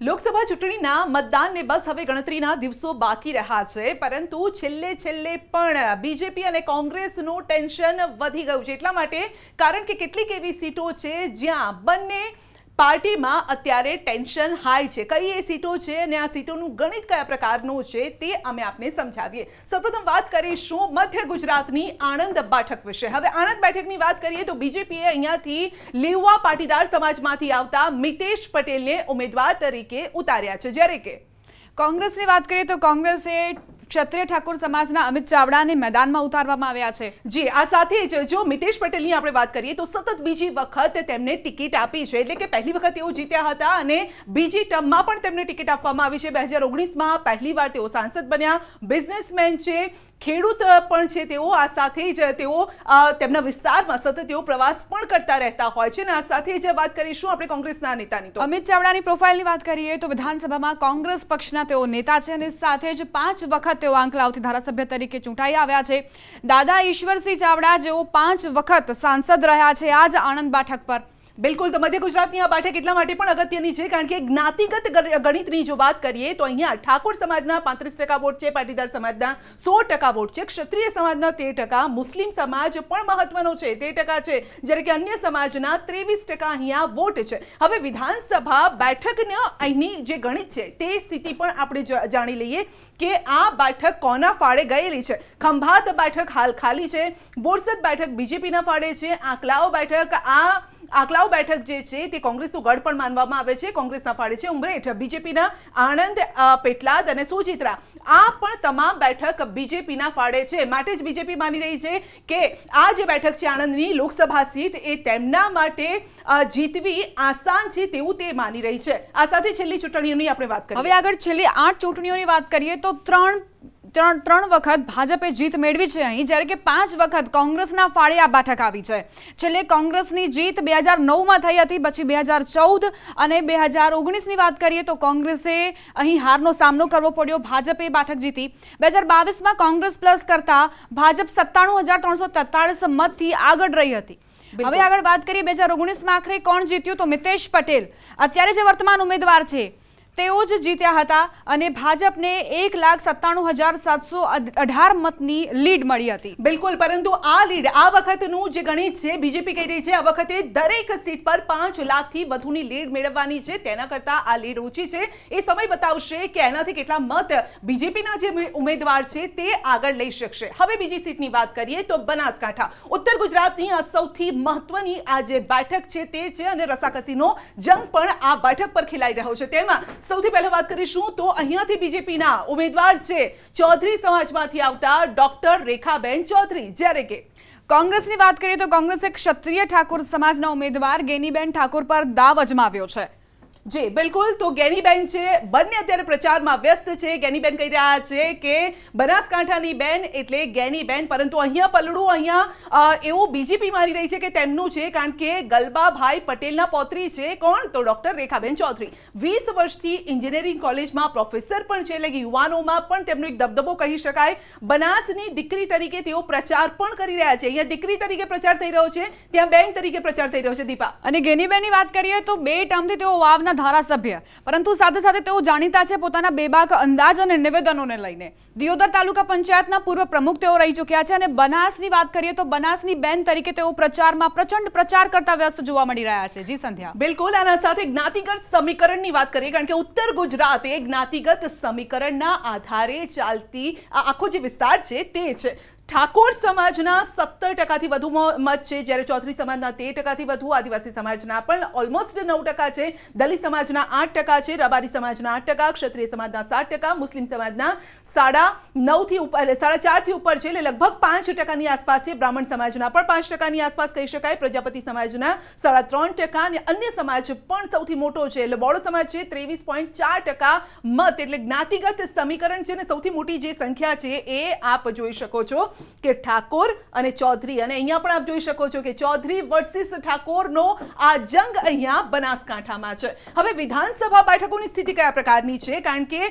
लोकसभा ચૂંટણીના મતદાન ને બસ હવે ગણતરીના દિવસો બાકી રહ્યા છે પરંતુ છлле છлле પણ બીજેપી અને કોંગ્રેસ નો ટેન્શન વધી ગયું છે એટલા માટે કારણ કે કેટલીક એવી સીટો છે જ્યાં બંને પાર્ટીમાં અત્યારે ટેન્શન હાઈ છે કઈ એ સીટો છે અને આ સીટોનું ગણિત કયા પ્રકારનું છે તે અમે આપને સમજાવીએ सर्वप्रथम વાત કરીએ શું મધ્ય ગુજરાતની આનંદબાઠક વિશે હવે આનંદ બેઠકની વાત કરીએ તો બીજેપીએ અહીંયાથી લેવા partidar સમાજમાંથી આવતા મિતેશ પટેલને ઉમેદવાર તરીકે ઉતાર્યા છે જ્યારે કે કોંગ્રેસની વાત કરીએ તો કોંગ્રેસે છત્રે ઠાકોર સમાજના અમિત ચાવડાને મેદાનમાં ઉતારવામાં આવ્યા છે જી આ સાથે જ જો મિતેશ પટેલની આપણે વાત કરીએ તો સતત બીજી વખત તેમણે ટિકિટ આપી છે એટલે કે પહેલી વખત એવો જીત્યા હતા અને બીજી ટર્મમાં પણ તેમણે ટિકિટ આપવામાં આવી છે 2019 માં પહેલીવાર તેઓ સાંસદ બન્યા બિઝનેસમેન છે ખેલૂત પણ છે તેઓ આ સાથે જ તેઓ તેમનો વિસ્તારમાં સતત એવો પ્રવાસ પણ કરતા રહેતા હોય છે અને આ સાથે જ વાત કરીશું આપણે કોંગ્રેસના નેતાની તો અમિત ચાવડાની પ્રોફાઇલની વાત કરીએ તો વિધાનસભામાં કોંગ્રેસ પક્ષના તેઓ નેતા છે અને સાથે જ 5 વખત વખત તેઓ આંકલાવથી ધારાસભ્ય તરીકે ચૂંટાઈ આવ્યા છે દાદા ઈશ્વરસિંહ ચાવડા જેઓ પાંચ વખત સાંસદ રહ્યા છે આજ જ આણંદ બેઠક પર બિલકુલ તો મધ્ય ગુજરાતની આ બેઠક એટલા માટે પણ અગત્યની છે કારણ કે જ્ઞાતિકત ગણિતની જો વાત કરીએ તો અહીંયા ઠાકોર સમાજના 35% વોટ છે, પાટીદાર સમાજના 100% વોટ છે, ક્ષત્રિય સમાજના 13% મુસ્લિમ સમાજ પણ મહત્વનો છે 13% છે, જ્યારે કે અન્ય સમાજના 23% અહીંયા વોટ છે. હવે વિધાનસભા બેઠકની આની જે ગણિત છે તે સ્થિતિ પણ આપણે જાણી લઈએ કે આ બેઠક કોના ફાળે ગઈલી છે? ખંભાત બેઠક હાલ ખાલી છે, બોરસદ બેઠક BJP ના ફાળે છે, આકલાવ બેઠક આ આકલાવ બેઠક જે છે તે કોંગ્રેસનું ગઢ પણ માનવામાં આવે છે કોંગ્રેસના ફાળે છે ઉમરેઠ બીજેપીના આણંદ પેટલાદ અને સુચિત્રા આ પણ તમામ બેઠક બીજેપીના ફાળે છે માટે જ બીજેપી માની રહી છે કે આ જે બેઠક છે આણંદની લોકસભા સીટ એ તેમના માટે જીતવી આસાન છે તેવું તે માની રહી છે આ સાથે છેલ્લી ચૂંટણીઓની આપણે વાત કરીએ હવે આગળ છેલ્લી આઠ ચૂંટણીઓની વાત કરીએ તો ત્રણ ત્રણ ત્રણ વખત ભાજપે જીત મેળવી છે અહીં જ્યારે કે પાંચ વખત કોંગ્રેસના ફાળે આ બેઠક આવી છે છેલ્લે કોંગ્રેસની જીત બે હજાર નવમાં થઈ હતી પછી બે હજાર ચૌદ અને બે હજાર ઓગણીસની વાત કરીએ તો કોંગ્રેસે અહીં હારનો સામનો કરવો પડ્યો ભાજપે બેઠક જીતી બે હજાર બાવીસમાં કોંગ્રેસ પ્લસ કરતાં ભાજપ સત્તાણું હજાર ત્રણસો તેતાળીસ મતથી આગળ રહી હતી હવે આગળ વાત કરીએ બે હજાર ઓગણીસમાં આખરે કોણ જીત્યું તો મિતેશ પટેલ અત્યારે જે વર્તમાન ઉમેદવાર છે તેઓ જ જીત્યા હતા અને ભાજપને 197718 મતની લીડ મળી હતી બિલકુલ પરંતુ આ લીડ આ વખતનું જે ગણિત છે બીજેપી કહી દે છે આ વખતે દરેક સીટ પર 5 લાખ થી વધુની લીડ મેળવવાની છે તેના કરતા આ લીડ ઊંચી છે એ સમય બતાવશે કે આનાથી કેટલા મત બીજેપીના જે ઉમેદવાર છે તે આગળ લઈ શકે હવે બીજી સીટની વાત કરીએ તો બનાસકાંઠા ઉત્તર ગુજરાતની આ સૌથી મહત્વની આ જે બેઠક છે તે છે અને રસાકસીનો જંગ પણ આ બેઠક પર ખેલાઈ રહ્યો છે તેમાં સૌથી પહેલી વાત કરીશું તો અહીંયાથી बीजेपी ના ઉમેદવાર છે चौधरी સમાજમાંથી આવતા ડોક્ટર રેખાબેન चौधरी જ્યારે કે કોંગ્રેસની વાત કરીએ તો કોંગ્રેસ એક ક્ષત્રિય ઠાકોર સમાજનો ઉમેદવાર ગેનીબેન ઠાકોર પર દાવજમાવ્યો છે જી બિલકુલ તો ગેનીબેન છે બને અત્યારે પ્રચારમાં વ્યસ્ત છે ગેનીબેન કહી રહ્યા છે કે બનાસકાંઠાની બેન એટલે ગેનીબેન પરંતુ અહીંયા પલડુ અહીંયા એવો બીજેપી મારી રહી છે કે તેમનો છે કારણ કે ગલબાભાઈ પટેલના પૌત્રી છે કોણ તો ડોક્ટર રેખાબેન ચૌધરી 20 વર્ષથી એન્જિનિયરિંગ કોલેજમાં પ્રોફેસર પણ છે એટલે કે યુવાનોમાં પણ તેમનો એક ધબધબો કહી શકાય બનાસની દીકરી તરીકે તેઓ પ્રચાર પણ કરી રહ્યા છે અહીંયા દીકરી તરીકે પ્રચાર થઈ રહ્યો છે ત્યાં બેંક તરીકે પ્રચાર થઈ રહ્યો છે દીપા અને ગેનીબેનની વાત કરીએ તો બે ટમથી તેઓ વાવ વિધાનસભાના ધારાસભ્ય પરંતુ સાથે સાથે તેઓ જાણીતા છે પોતાના બેબાક અંદાજ અને નિવેદનોને લઈને દિયોદર તાલુકા પંચાયતના પૂર્વ પ્રમુખ તેઓ રહી ચૂક્યા છે અને બનાસની વાત કરીએ તો બનાસની બેન તરીકે તેઓ પ્રચારમાં પ્રચંડ પ્રચાર કરતા વ્યસ્ત જોવા મળી રહ્યા છે જી સંધ્યા બિલકુલ આના સાથે જ્ઞાતિગત સમીકરણની વાત કરીએ કારણ કે ઉત્તર ગુજરાત એ જ્ઞાતિગત સમીકરણના આધારે ચાલતી આખો જે વિસ્તાર છે તે છે ઠાકોર સમાજના સત્તર ટકાથી વધુ મત છે જ્યારે ચૌધરી સમાજના તેર ટકાથી વધુ આદિવાસી સમાજના પણ ઓલમોસ્ટ નવ ટકા છે દલિત સમાજના આઠ ટકા છે રબારી સમાજના આઠ ટકા ક્ષત્રિય સમાજના સાત ટકા મુસ્લિમ સમાજના 9 થી ઉપર એટલે 4.5 થી ઉપર છે એટલે લગભગ 5% ની આસપાસ છે બ્રાહ્મણ સમાજના પણ 5% ની આસપાસ કહી શકાય પ્રજાપતિ સમાજના 3.5% અને અન્ય સમાજ પણ સૌથી મોટો છે એટલે બોળો સમાજ છે 23.4% મત એટલે જ્ઞાતિગત સમીકરણ છે અને સૌથી મોટી જે સંખ્યા છે એ આપ જોઈ શકો છો કે ઠાકોર અને ચૌધરી અને અહીંયા પણ આપ જોઈ શકો છો કે ચૌધરી વર્સસ ઠાકોર નો આ જંગ અહીંયા બનાસકાંઠામાં છે હવે વિધાનસભા બેઠકોની સ્થિતિ કયા પ્રકારની છે કારણ કે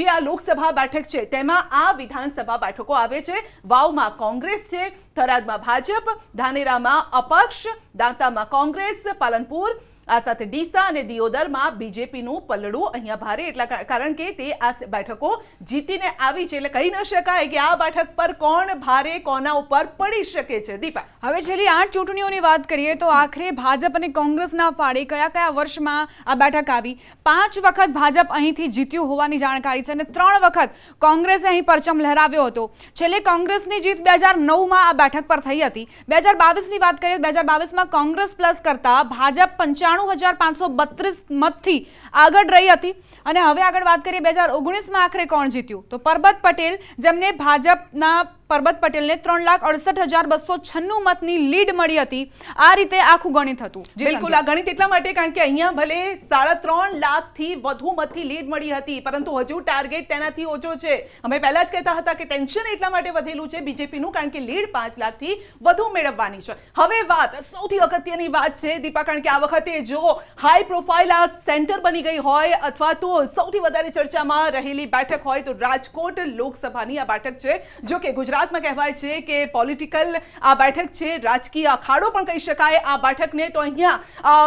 જે આ લોકસભા બેઠક છે તેમાં આ વિધાનસભા બેઠકો આવે છે વાવમાં કોંગ્રેસ છે થરાદમાં ભાજપ ધાનેરામાં અપક્ષ દાંતામાં કોંગ્રેસ પાલનપુર આ સાથે દીસા અને દિયોદરમાં બીજેપી નું પલડુ અહીંયા ભારે એટલા કારણ કે તે આ બેઠકો જીતીને આવી છે એટલે કહી ન શકાય કે આ મતક પર કોણ ભારે કોના ઉપર પડી શકે છે દીપા હવે છેલી 8 ચૂંટણીઓની વાત કરીએ તો આખરે ભાજપ અને કોંગ્રેસ ના ફાડી કયા કયા વર્ષમાં આ બેઠક આવી પાંચ વખત ભાજપ અહીંથી જીત્યું હોવાની જાણકારી છે અને ત્રણ વખત કોંગ્રેસ અહીં પરચમ લહેરાવ્યો હતો છેલે કોંગ્રેસ ની જીત 2009 માં આ બેઠક પર થઈ હતી 2022 ની વાત કરીએ 2022 માં કોંગ્રેસ પ્લસ કરતા ભાજપ પંચ ત્રાણું હજાર પાંચસો બત્રીસ મતથી આગળ રહી હતી અને હવે આગળ વાત કરીએ બે હજાર ઓગણીસમાં આખરે કોણ જીત્યું તો પરબત પટેલ જેમને ભાજપના પરબત પટેલને 368292 મતની લીડ મળી હતી આ રીતે આખું ગણિત હતું બિલકુલ આ ગણિત એટલા માટે કારણ કે અહીંયા ભલે 3.5 લાખ થી વધુ મતની લીડ મળી હતી પરંતુ હજુ ટાર્ગેટ તેનાથી ઓછો છે અમે પહેલા જ કહેતા હતા કે ટેન્શન એટલા માટે વધેલું છે બીજેપીનું કારણ કે લીડ 5 લાખ થી વધુ મેળવવાની છે હવે વાત સૌથી અગત્યની વાત છે દીપકણ કે આ વખતે જો હાઈ પ્રોફાઇલ આ સેન્ટર બની ગઈ હોય અથવા તો સૌથી વધારે ચર્ચામાં રહેલી બેઠક હોય તો રાજકોટ લોકસભાની આ બેઠક છે જો કે ગુજરાત માં કહેવાય છે કે પોલિટિકલ આ બઠક છે રાજકીય અખાડો પણ કહી શકાય આ બઠક ને તો અહીંયા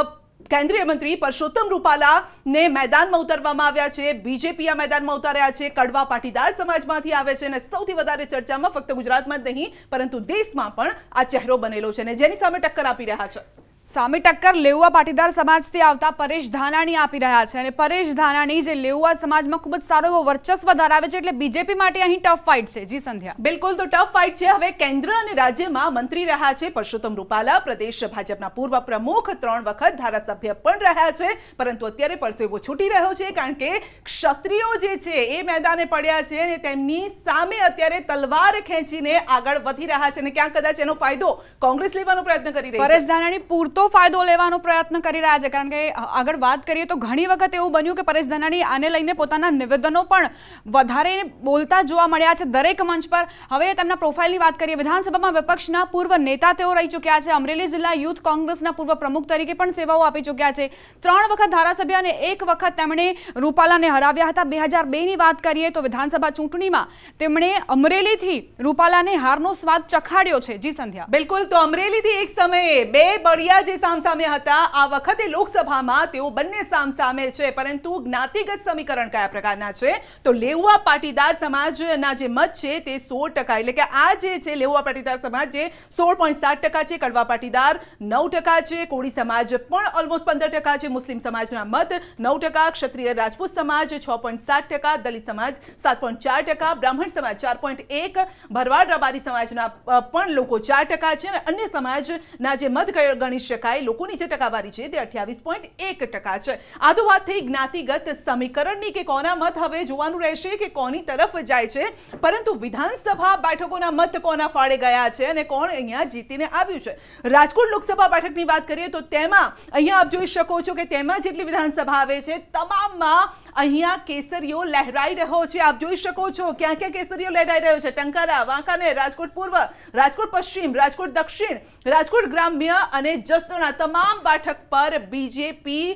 કેન્દ્રીય મંત્રી પરશુતમ રૂપાલા ને મેદાનમાં ઉતરવામાં આવ્યા છે બીજેપી આ મેદાનમાં ઉતરેલા છે કડવા પાટીદાર સમાજમાંથી આવે છે અને સૌથી વધારે ચર્ચામાં ફક્ત ગુજરાતમાં નહીં પરંતુ દેશમાં પણ આ ચહેરો બનેલો છે અને જેની સામે ટક્કર આપી રહ્યા છે સામે ટક્કર લેઉવા પાટીદાર સમાજથી આવતા પરેશ ધાનાણી આપી રહ્યા છે અને પરેશ ધાનાણી જે લેઉવા સમાજમાં ખૂબ જ સારો એવો વર્ચસ્વ ધરાવે છે એટલે બીજેપી માટે અહીં ટફ ફાઇટ છે જી સંધ્યા બિલકુલ તો ટફ ફાઇટ છે હવે કેન્દ્ર અને રાજ્યમાં મંત્રી રહ્યા છે પરસોત્તમ રૂપાલા પ્રદેશ ભાજપના પૂર્વ પ્રમુખ ત્રણ વખત ધારાસભ્ય પણ રહ્યા છે પરંતુ અત્યારે પરસેવો છૂટી રહ્યો છે કારણ કે ક્ષત્રિયો જે છે એ મેદાને પડ્યા છે અને તેમની સામે અત્યારે તલવાર ખેંચીને આગળ વધી રહ્યા છે અને ક્યાં કદાચ એનો ફાયદો કોંગ્રેસ લેવાનો પ્રયત્ન કરી રહી પરેશ ધાનાણી પૂરતો પૂરતો ફાયદો લેવાનો પ્રયત્ન કરી રહ્યા છે કારણ કે આગળ વાત કરીએ તો ઘણી વખત એવું બન્યું કે પરેશ ધાનાણી આને લઈને પોતાના નિવેદનો પણ વધારે બોલતા જોવા મળ્યા છે દરેક મંચ પર હવે તેમના પ્રોફાઇલની વાત કરીએ વિધાનસભામાં વિપક્ષના પૂર્વ નેતા તેઓ રહી ચૂક્યા છે અમરેલી જિલ્લા યુથ કોંગ્રેસના પૂર્વ પ્રમુખ તરીકે પણ સેવાઓ આપી ચૂક્યા છે ત્રણ વખત ધારાસભ્ય અને એક વખત તેમણે રૂપાલાને હરાવ્યા હતા બે હજાર બેની વાત કરીએ તો વિધાનસભા ચૂંટણીમાં તેમણે અમરેલીથી રૂપાલાને હારનો સ્વાદ ચખાડ્યો છે જી સંધ્યા બિલકુલ તો અમરેલીથી એક સમયે બે બળિયા જે સામે સામે હતા આ વખતે લોકસભામાં તેઓ બંને સામે છે પરંતુ જ્ઞાતિગત સમીકરણ કયા પ્રકારના છે તો લેવા પાર્ટીદાર સમાજના જે મત છે તે 16% એટલે કે આ જે છે લેવા પાર્ટીદાર સમાજ જે 16.7% છે કડવા પાર્ટીદાર 9% છે કોળી સમાજ પણ অলમોસ્ટ 15% છે મુસ્લિમ સમાજના મત 9% ક્ષત્રિય રાજપૂત સમાજ 6.7% દલી સમાજ 7.4% બ્રાહ્મણ સમાજ 4.1 ભરવાડ રબારી સમાજના પણ લોકો 4% છે અને અન્ય સમાજના જે મત ગણે છે કાય લોકો ની છે ટકાવારી છે તે 28.1% છે આતો વાત થઈ જ્ઞાતીગત સમીકરણની કે કોના મત હવે જોવાનું રહેશે કે કોની તરફ જાય છે પરંતુ વિધાનસભા બેઠકોના મત કોના ફાડે ગયા છે અને કોણ અહીંયા જીતીને આવ્યું છે રાજકોર લોકસભા બેઠકની વાત કરીએ તો તેમાં અહીંયા આપ જોઈ શકો છો કે તેમાં જેટલી વિધાનસભા છે તમામમાં અહીંયા કેસરીઓ લહેરાઈ રહ્યો છે આપ જોઈ શકો છો ક્યાં ક્યાં કેસરીઓ લહેરાઈ રહ્યો છે ટંકારા વાંકાનેર રાજકોટ પૂર્વ રાજકોટ પશ્ચિમ રાજકોટ દક્ષિણ રાજકોટ ગ્રામ્ય અને જસદણા તમામ બેઠક પર બીજેપી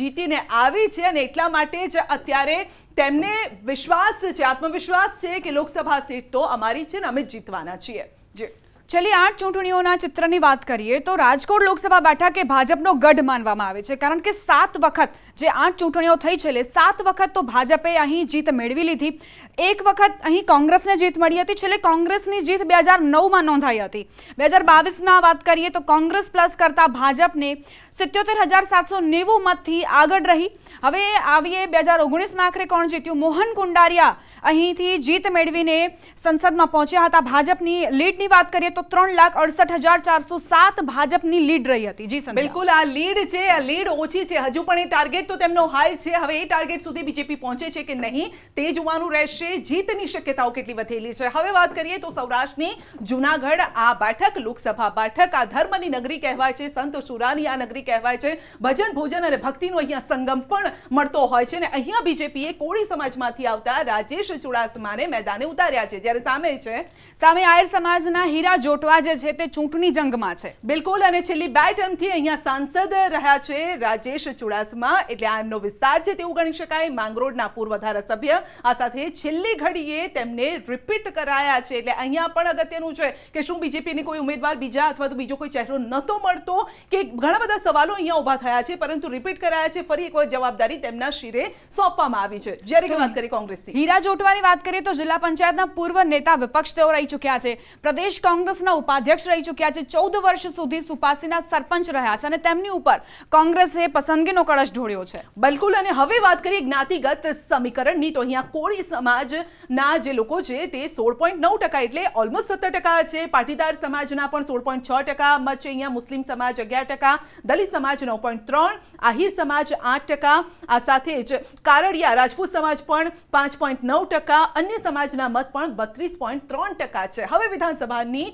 જીતીને આવી છે અને એટલા માટે જ અત્યારે તેમને વિશ્વાસ છે આત્મવિશ્વાસ છે કે લોકસભા સીટ તો અમારી છે ને અમે જીતવાના છીએ જે ચલી આઠ ચૂંટણીઓના ચિત્રની વાત કરીએ તો રાજકોટ લોકસભા બેઠકે ભાજપનો ગઢ માનવામાં આવે છે કારણ કે સાત વખત જે 8 ચૂંટણીઓ થઈ છે લે 7 વખત તો ભાજપે અહીં જીત મેળવી લીધી એક વખત અહીં કોંગ્રેસને જીત મળી હતી એટલે કોંગ્રેસની જીત 2009 માં નોંધાઈ હતી 2022 માં વાત કરીએ તો કોંગ્રેસ પ્લસ કરતા ભાજપને 77790 મતથી આગળ રહી હવે આવીએ 2019 માં આખરે કોણ જીત્યું મોહન કુંડારિયા અહીંથી જીત મેળવીને સંસદમાં પહોંચ્યા હતા ભાજપની લીડની વાત કરીએ તો 368407 ભાજપની લીડ રહી હતી जी बिल्कुल આ લીડ છે આ લીડ ઊંચી છે હજુ પણ એ ટાર્ગેટ તો તેમનો હાઈ છે હવે એ ટાર્ગેટ સુધી બીજેપી પહોંચે છે કે નહીં તે જુવાનું રહેશે જીતની શક્યતાઓ કેટલી વથેલી છે હવે વાત કરીએ તો સૌરાશની જૂનાગઢ આ બઠક લોકસભા બઠક આ ધર્મને નગરી કહેવાય છે સંતો સુરાની આ નગરી કહેવાય છે ભજન ભોજન અને ભક્તિનો અહીંયા સંગમ પણ મળતો હોય છે ને અહીંયા બીજેપી એ કોળી સમાજમાંથી આવતા રાજેશ ચુડાસમાને મેદાન에 ઉતાર્યા છે જ્યારે સામે છે સામે આયર સમાજના हीरा જોટવા જે છે તે ચૂંટણી જંગમાં છે બિલકુલ અને છેલ્લી બે ટર્મથી અહીંયા સાંસદ રહ્યા છે રાજેશ ચુડાસમા એ એટલે આનો વિસ્તાર છે તે હું ગણી શકાય મેંગ્રોડના પૂર્વધારા સભ્ય આ સાથે છિલ્લી ઘડીએ તેમણે રિપીટ કરાવ્યા છે એટલે અહીંયા પણ અગત્યનું છે કે શું બીજેપી ની કોઈ ઉમેદવાર બીજા अथवा બીજો કોઈ ચહેરો નતો મળતો કે ઘણા બધા સવાલો અહીંયા ઊભા થયા છે પરંતુ રિપીટ કરાવ્યા છે ફરી એકવાર જવાબદારી તેમના શિરે સોંપવામાં આવી છે જ્યારે વાત કરી કોંગ્રેસની હિરાજોટવારી વાત કરીએ તો જિલ્લા પંચાયતના પૂર્વ નેતા વિપક્ષ તેઓ રહી ચૂક્યા છે pradesh congress ના ઉપાધ્યક્ષ રહી ચૂક્યા છે 14 વર્ષ સુધી સુપાસીના સરપંચ રહ્યા છે અને તેમની ઉપર કોંગ્રેસે પસંદગીનો કળશ ઢોળ્યો બિલકુલ અને હવે વાત કરીએ જ્ઞાતિગત સમીકરણની તો અહીંયા કોળી સમાજના જે લોકો છે તે 16.9% એટલે ઓલમોસ્ટ 17% છે પાટીદાર સમાજના પણ 16.6% છે અહીંયા મુસ્લિમ સમાજ 11% દલિત સમાજ 9.3 આહીર સમાજ 8% આ સાથે જ કારડિયા રાજપૂત સમાજ પણ 5.9% અન્ય સમાજના મત પણ 32.3% છે હવે વિધાનસભાની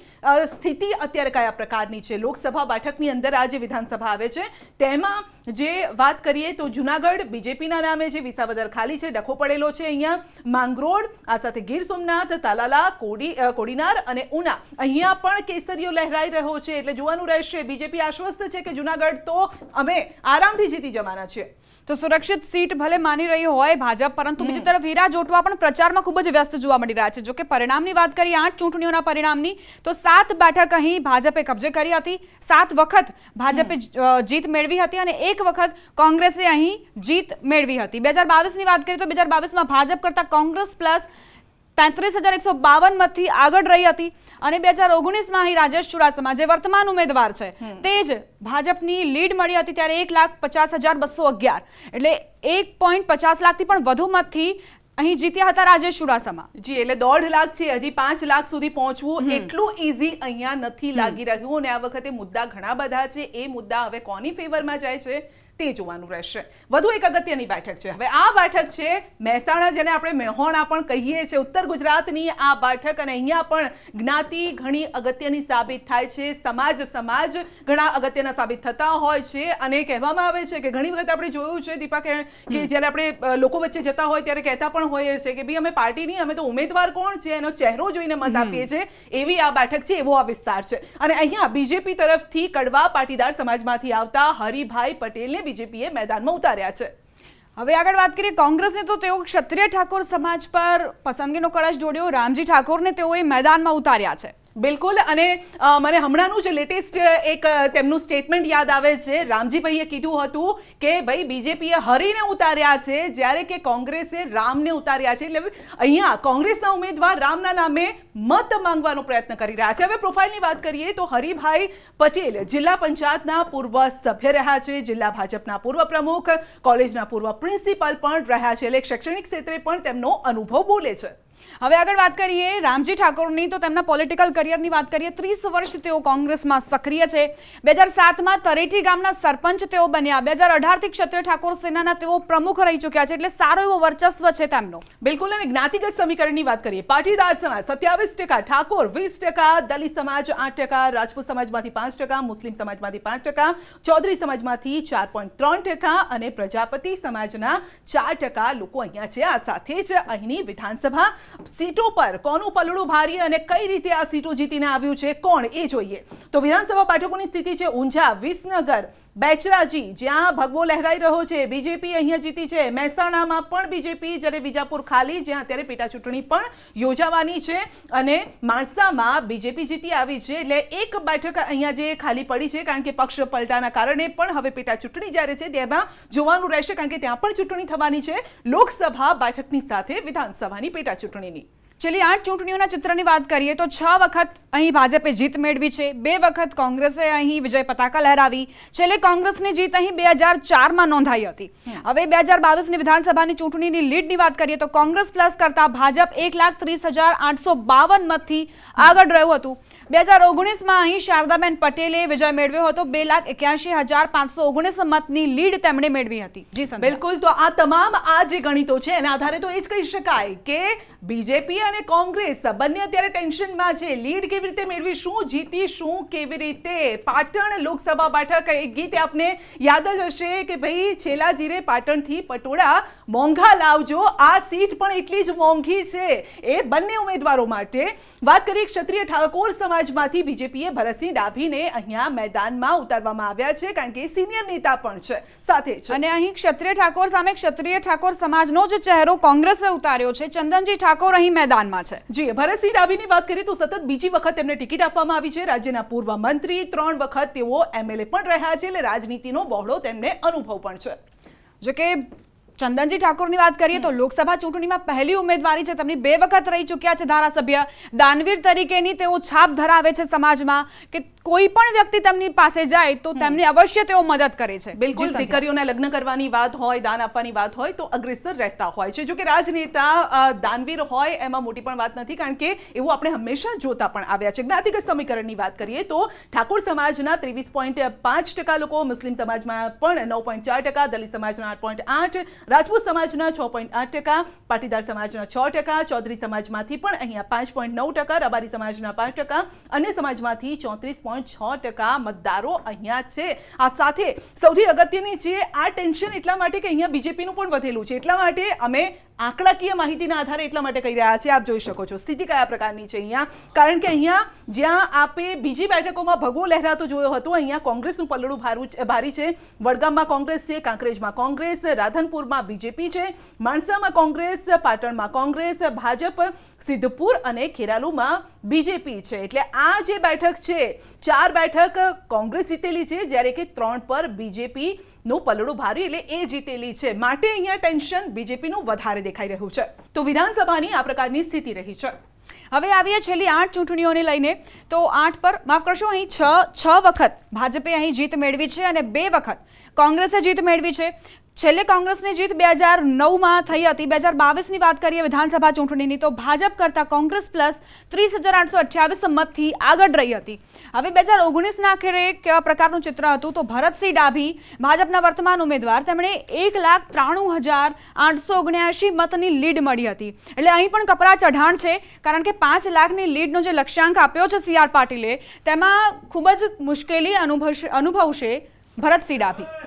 સ્થિતિ અત્યારે કયા પ્રકારની છે લોકસભા બેઠકની અંદર આજે વિધાનસભા આવે છે તેમાં જે વાત કરીએ તો જુનાગઢ બીજેપીના નામે છે વિસાવદર ખાલી છે ડખો પડેલો છે અહીંયા માંગરોળ આ સાથે ગીર સોમનાથ તાલાલા કોડી કોડીનાર અને ઉના અહીંયા પણ કેસરીઓ લહેરાઈ રહ્યો છે એટલે જોવાનું રહેશે બીજેપી આશ્વસ્ત છે કે જુનાગઢ તો અમે આરામથી જીતી જવાના છીએ તો સુરક્ષિત સીટ ભલે માની રહી હોય ભાજપ પરંતુ બીજી તરફ હીરા જોટવા પણ પ્રચારમાં ખૂબ જ વ્યસ્ત જોવા મળી રહ્યા છે જો કે પરિણામની વાત કરીએ આઠ ચૂંટણીઓના પરિણામની તો સાત બેઠક અહીં ભાજપે કબજે કરી હતી સાત વખત ભાજપે જીત મેળવી હતી અને એક વખત કોંગ્રેસે અહીં જીત મેળવી હતી બે હજાર બાવીસની વાત કરીએ તો બે હજાર બાવીસમાં ભાજપ કરતા કોંગ્રેસ પ્લસ તેત્રીસ હજાર એકસો બાવન બાવનમાંથી આગળ રહી હતી અને બે હજાર ઓગણીસમાં અહીં રાજેશ ચુડાસમા જે વર્તમાન ઉમેદવાર છે તે જ ભાજપની લીડ મળી હતી ત્યારે એક લાખ પચાસ હજાર બસો અગિયાર એટલે એક પોઈન્ટ પચાસ લાખથી પણ વધુ મતથી અહીં જીત્યા હતા રાજેશ ચુડાસમા જી એટલે દોઢ લાખ છે હજી પાંચ લાખ સુધી પહોંચવું એટલું ઇઝી અહીંયા નથી લાગી રહ્યું અને આ વખતે મુદ્દા ઘણા બધા છે એ મુદ્દા હવે કોની ફેવરમાં જાય છે તે જોવાનું રહેશે વધુ એક અગત્યની બેઠક છે હવે આ બેઠક છે મહેસાણા જેને આપણે મહોણા પણ કહીએ છે ઉત્તર ગુજરાતની આ બેઠક અને અહીંયા પણ જ્ઞાતિ ઘણી અગત્યની સાબિત થાય છે સમાજ સમાજ ઘણા અગત્યના સાબિત થતા હોય છે અને એ કહેવામાં આવે છે કે ઘણી વખત આપણે જોયું છે દીપાકે કે જ્યારે આપણે લોકો વચ્ચે જતા હોય ત્યારે કહેતા પણ હોય છે કે ભી અમે પાર્ટીની અમે તો ઉમેદવાર કોણ છે એનો ચહેરો જોઈને મત આપીએ છે એવી આ બેઠક છે એવો આ વિસ્તાર છે અને અહીંયા બીજેપી તરફથી કડવા પાર્ટીદાર સમાજમાંથી આવતા હરીભાઈ પટેલ મુદ્દે બીજેપીએ મેદાનમાં ઉતાર્યા છે હવે આગળ વાત કરીએ કોંગ્રેસને તો તેઓ ક્ષત્રિય ઠાકોર સમાજ પર પસંદગીનો કળશ જોડ્યો રામજી ઠાકોરને તેઓએ મેદાનમાં ઉતાર્યા છે બિલકુલ અને મને હમણાં નું જે લેટેસ્ટ એક તેમનું સ્ટેટમેન્ટ યાદ આવે છે રામજીભાઈએ કીધું હતું કે ભાઈ બીજેપીએ હરીને ઉતાર્યા છે જ્યારે કે કોંગ્રેસે રામને ઉતાર્યા છે એટલે અહીંયા કોંગ્રેસના ઉમેદવાર રામના નામે મત માંગવાનો પ્રયત્ન કરી રહ્યા છે હવે પ્રોફાઇલની વાત કરીએ તો હરીભાઈ પટેલ જિલ્લા પંચાયતના પૂર્વ સભ્ય રહ્યા છે જિલ્લા ભાજપના પૂર્વ પ્રમુખ કોલેજમાં પૂર્વ પ્રિન્સિપલ પણ રહ્યા છે એટલે શૈક્ષણિક ક્ષેત્રે પણ તેમનો અનુભવ બોલે છે હવે આગળ વાત કરીએ રામજી ઠાકોરની તો તેમનો પોલિટિકલ કરિયરની વાત કરીએ 30 વર્ષ તેઓ કોંગ્રેસમાં સક્રિય છે 2007 માં તરેટી ગામના સરપંચ તેઓ બન્યા 2018 થી ક્ષત્રિય ઠાકોર સેનાના તેઓ પ્રમુખ રહી ચૂક્યા છે એટલે સારો એવો વર્ચસ્વ છે તેમનો બિલકુલ અને જ્ઞાતિગત સમીકરણની વાત કરીએ પાર્ટીદાર સમાજ 27% ઠાકોર 20% દલી સમાજ 8% રાજપૂત સમાજમાંથી 5% મુસ્લિમ સમાજમાંથી 5% ચૌધરી સમાજમાંથી 4.3% અને પ્રજાપતિ સમાજના 4% લોકો અહીંયા છે આ સાથે જ અહીની વિધાનસભા સીટો પર કોનું પલડું ભારે અને કઈ રીતે આ સીટો જીતીને આવી છે કોણ એ જોઈએ તો વિધાનસભા બેઠકોની સ્થિતિ છે ઉંઝા વિસનગર બેચરાજી જ્યાં ભાગવો લહેરાઈ રહ્યો છે બીજેપી અહીંયા જીતી છે મહેસાણામાં પણ બીજેપી જરે વિજાપુર ખાલી જ્યાં ત્યારે પેટા ચટણી પણ યોજાવાની છે અને મારસામાં બીજેપી જીતી આવી છે એટલે એક બેઠક અહીંયા જે ખાલી પડી છે કારણ કે પક્ષ પલટાના કારણે પણ હવે પેટા ચટણી જારે છે દેવા જોવાનું રહેશે કારણ કે ત્યાં પણ ચટણી થવાની છે લોકસભા બેઠકની સાથે વિધાનસભાની પેટા ચટણી ચૂંટણીની છેલ્લી આઠ ચૂંટણીઓના ચિત્રની વાત કરીએ તો છ વખત અહીં ભાજપે જીત મેળવી છે બે વખત કોંગ્રેસે અહીં વિજય પતાકા લહેરાવી છેલ્લે કોંગ્રેસની જીત અહીં બે હજાર ચારમાં નોંધાઈ હતી હવે બે હજાર બાવીસની વિધાનસભાની ચૂંટણીની લીડની વાત કરીએ તો કોંગ્રેસ પ્લસ કરતા ભાજપ એક લાખ ત્રીસ હજાર આઠસો બાવન મતથી આગળ રહ્યું હતું 2019 માં અહી शारदाબેન પટેલ એ વિજય મેળવ્યો હતો 281519 મતની લીડ તેમણે મેળવી હતી જી સંભળ બિલકુલ તો આ તમામ આ જે ગણિતો છે અને આ આધારે તો એ જ કહી શકાય કે બીજેપી અને કોંગ્રેસ બંને અત્યારે ટેન્શનમાં છે લીડ કેવી રીતે મેળવી શું જીતી શું કેવી રીતે પાટણ લોકસભા બેઠક એક ગીતે આપને યાદ જ હશે કે ભાઈ છેલાજીરે પાટણથી પટોડા મોંગા લાવજો આ સીટ પણ એટલી જ મોંગી છે એ બંને ઉમેદવારો માટે વાત કરીએ ક્ષત્રિય ઠાકોર સમા આજમાંથી બીજેપી એ ભરતસિંહ ડાભી ને અહીંયા મેદાન માં ઉતારવામાં આવ્યા છે કારણ કે સીનિયર નેતા પણ છે સાથે અને અહીં ક્ષત્રિય ઠાકોર સામે ક્ષત્રિય ઠાકોર સમાજનો જ ચહેરો કોંગ્રેસે ઉતાર્યો છે ચંદનજી ઠાકોર અહીં મેદાન માં છે જી ભરતસિંહ ડાભી ની વાત કરીએ તો સતત બીજી વખત તેમણે ટિકિટ આવવામાં આવી છે રાજ્યના પૂર્વ મંત્રી ત્રણ વખત તેઓ એમએલએ પણ રહ્યા છે એટલે રાજનીતિનો બહોળો તેમણે અનુભવ પણ છે જો કે ચંદનજી ઠાકોરની વાત કરીએ તો લોકસભા ચૂંટણીમાં પહેલી ઉમેદવારી છે તેમની બે વખત રહી ચૂક્યા છે ધારાસભ્ય દાનવીર તરીકેની તેઓ છાપ ધરાવે છે સમાજમાં કે કોઈ પણ વ્યક્તિ તેમની પાસે જાય તો તેમને અવશ્ય તેઓ મદદ કરે છે બિલકુલ દીકરીઓને લગ્ન કરવાની વાત હોય દાન આપવાની વાત હોય તો અગ્રેસર રહેતા હોય છે જો કે રાજનેતા દાનવીર હોય એમાં મોટી પણ વાત નથી કારણ કે એવું આપણે હંમેશા જોતા પણ આવ્યા છે જ્ઞાતિગત સમીકરણની વાત કરીએ તો ઠાકોર સમાજના ત્રેવીસ લોકો મુસ્લિમ સમાજમાં પણ નવ દલિત સમાજના આઠ રાજપૂત સમાજના 6.8% પાટીદાર સમાજના 6% ચૌધરી સમાજમાંથી પણ અહીંયા 5.9% અબારી સમાજના 5% અન્ય સમાજમાંથી 34.6% મતદારો અહીંયા છે આ સાથે સૌથી અગત્યની જે આ ટેન્શન એટલા માટે કે અહીંયા બીજેપી નું પણ વધેલું છે એટલા માટે અમે આંકડાકીય માહિતીના આધારે એટલા માટે કહી રહ્યા છે આપ જોઈ શકો છો સ્થિતિ કયા પ્રકારની છે અહીંયા કારણ કે અહીંયા જ્યાં આપે બીજી બેઠકોમાં ભગો લહેરાતો જોયો હતો અહીંયા કોંગ્રેસનું પલળુ ભરુચ એ ભારી છે વડગામમાં કોંગ્રેસ છે કાંકરેજમાં કોંગ્રેસ રાધનપુરમાં બીજેપી છે માંસામાં કોંગ્રેસ પાટણમાં કોંગ્રેસ ભાજપ સિદ્ધપુર અને ખેરાלוમાં બીજેપી છે એટલે આ જે બેઠક છે ચાર બેઠક કોંગ્રેસનીતેલી છે જ્યારે કે ત્રણ પર બીજેપી નું પલડું ભારે એટલે એ જીતેલી છે માટે અહીંયા ટેન્શન બીજેપીનું વધારે દેખાઈ રહ્યું છે તો વિધાનસભાની આ પ્રકારની સ્થિતિ રહી છે હવે આવીએ છેલ્લી આઠ ચૂંટણીઓને લઈને તો આઠ પર માફ કરશો અહીં છ છ વખત ભાજપે અહીં જીત મેળવી છે અને બે વખત કોંગ્રેસે જીત મેળવી છે છેલ્લે કોંગ્રેસની જીત બે હજાર નવમાં થઈ હતી બે હજાર બાવીસની વાત કરીએ વિધાનસભા ચૂંટણીની તો ભાજપ કરતાં કોંગ્રેસ પ્લસ ત્રીસ હજાર આઠસો અઠ્યાવીસ મતથી આગળ રહી હતી હવે બે હજાર ઓગણીસના આખરે કેવા પ્રકારનું ચિત્ર હતું તો ભરતસિંહ ડાભી ભાજપના વર્તમાન ઉમેદવાર તેમણે એક લાખ ત્રાણું હજાર આઠસો ઓગણ્યાસી મતની લીડ મળી હતી એટલે અહીં પણ કપરા ચઢાણ છે કારણ કે પાંચ લાખની લીડનો જે લક્ષ્યાંક આપ્યો છે સી આર પાટીલે તેમાં ખૂબ જ મુશ્કેલી અનુભવશે ભરતસિંહ ડાભી